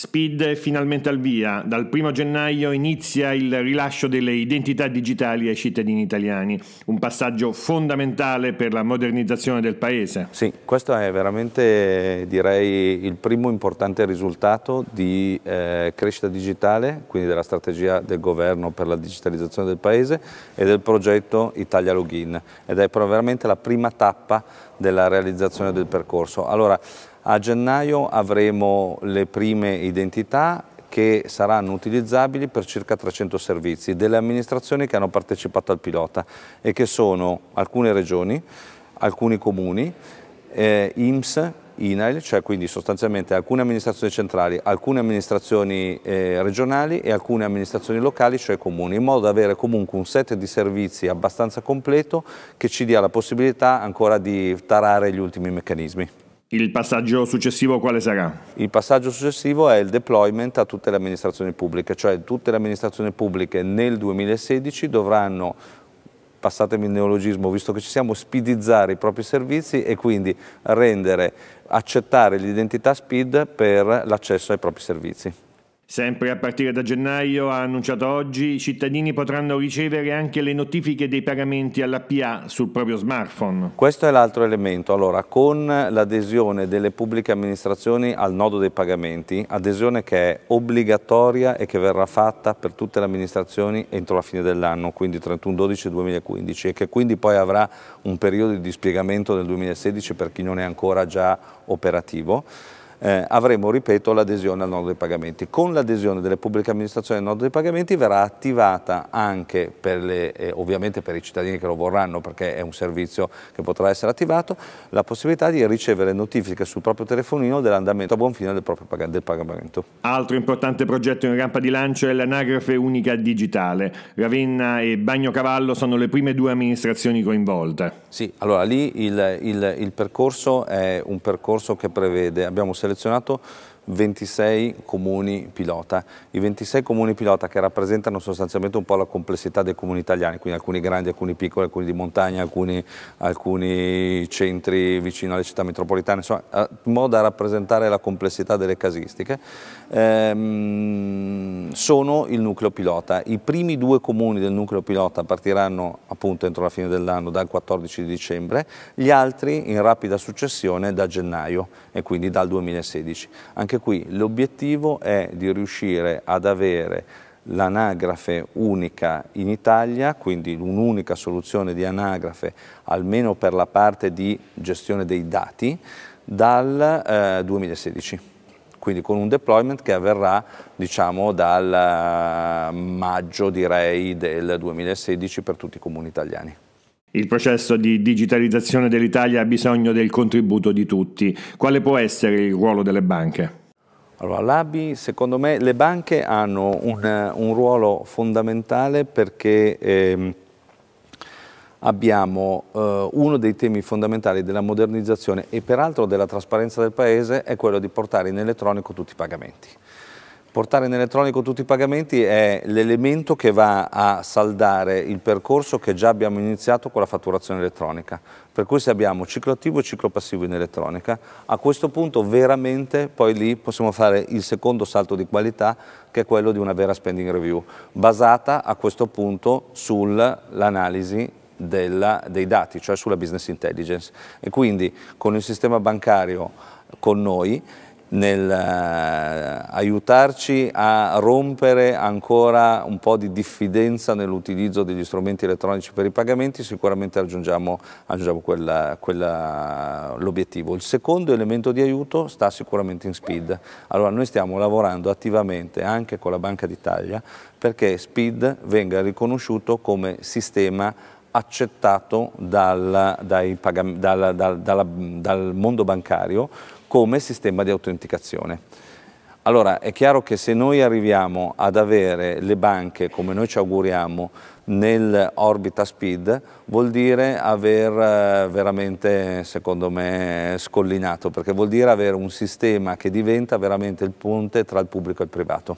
Speed è finalmente al via, dal 1 gennaio inizia il rilascio delle identità digitali ai cittadini italiani, un passaggio fondamentale per la modernizzazione del Paese. Sì, questo è veramente direi il primo importante risultato di eh, crescita digitale, quindi della strategia del governo per la digitalizzazione del Paese e del progetto Italia Login ed è veramente la prima tappa della realizzazione del percorso. Allora, a gennaio avremo le prime identità che saranno utilizzabili per circa 300 servizi delle amministrazioni che hanno partecipato al pilota e che sono alcune regioni, alcuni comuni, eh, IMSS, INAIL, cioè quindi sostanzialmente alcune amministrazioni centrali, alcune amministrazioni eh, regionali e alcune amministrazioni locali, cioè comuni, in modo da avere comunque un set di servizi abbastanza completo che ci dia la possibilità ancora di tarare gli ultimi meccanismi. Il passaggio successivo quale sarà? Il passaggio successivo è il deployment a tutte le amministrazioni pubbliche, cioè tutte le amministrazioni pubbliche nel 2016 dovranno passatemi il neologismo, visto che ci siamo, speedizzare i propri servizi e quindi rendere, accettare l'identità SPID per l'accesso ai propri servizi. Sempre a partire da gennaio, ha annunciato oggi, i cittadini potranno ricevere anche le notifiche dei pagamenti all'APA sul proprio smartphone. Questo è l'altro elemento. Allora, con l'adesione delle pubbliche amministrazioni al nodo dei pagamenti, adesione che è obbligatoria e che verrà fatta per tutte le amministrazioni entro la fine dell'anno, quindi 31-12-2015, e che quindi poi avrà un periodo di dispiegamento nel 2016 per chi non è ancora già operativo eh, avremo, ripeto, l'adesione al nodo dei pagamenti. Con l'adesione delle pubbliche amministrazioni al nodo dei pagamenti verrà attivata anche, per le, eh, ovviamente per i cittadini che lo vorranno, perché è un servizio che potrà essere attivato, la possibilità di ricevere notifiche sul proprio telefonino dell'andamento a buon fine del proprio pag del pagamento. Altro importante progetto in rampa di lancio è l'anagrafe unica digitale. Ravenna e Bagnocavallo sono le prime due amministrazioni coinvolte. Sì, allora lì il, il, il percorso è un percorso che prevede, abbiamo selezionato selezionato 26 comuni pilota. I 26 comuni pilota che rappresentano sostanzialmente un po' la complessità dei comuni italiani, quindi alcuni grandi, alcuni piccoli, alcuni di montagna, alcuni, alcuni centri vicino alle città metropolitane, insomma, eh, in modo da rappresentare la complessità delle casistiche, ehm, sono il nucleo pilota. I primi due comuni del nucleo pilota partiranno appunto entro la fine dell'anno, dal 14 di dicembre, gli altri in rapida successione da gennaio e quindi dal 2016. Anche anche qui l'obiettivo è di riuscire ad avere l'anagrafe unica in Italia, quindi un'unica soluzione di anagrafe almeno per la parte di gestione dei dati dal eh, 2016 quindi con un deployment che avverrà diciamo, dal eh, maggio direi, del 2016 per tutti i comuni italiani. Il processo di digitalizzazione dell'Italia ha bisogno del contributo di tutti. Quale può essere il ruolo delle banche? Allora, l'ABI, secondo me, le banche hanno un, un ruolo fondamentale perché ehm, abbiamo eh, uno dei temi fondamentali della modernizzazione e peraltro della trasparenza del Paese è quello di portare in elettronico tutti i pagamenti. Portare in elettronico tutti i pagamenti è l'elemento che va a saldare il percorso che già abbiamo iniziato con la fatturazione elettronica. Per cui se abbiamo ciclo attivo e ciclo passivo in elettronica, a questo punto veramente poi lì possiamo fare il secondo salto di qualità che è quello di una vera spending review, basata a questo punto sull'analisi dei dati, cioè sulla business intelligence. E quindi con il sistema bancario con noi nel eh, aiutarci a rompere ancora un po' di diffidenza nell'utilizzo degli strumenti elettronici per i pagamenti, sicuramente raggiungiamo, l'obiettivo. Il secondo elemento di aiuto sta sicuramente in SPID. Allora noi stiamo lavorando attivamente anche con la Banca d'Italia perché SPID venga riconosciuto come sistema accettato dal, dai, dal, dal, dal mondo bancario come sistema di autenticazione. Allora è chiaro che se noi arriviamo ad avere le banche, come noi ci auguriamo, nell'orbita speed vuol dire aver eh, veramente, secondo me, scollinato, perché vuol dire avere un sistema che diventa veramente il ponte tra il pubblico e il privato.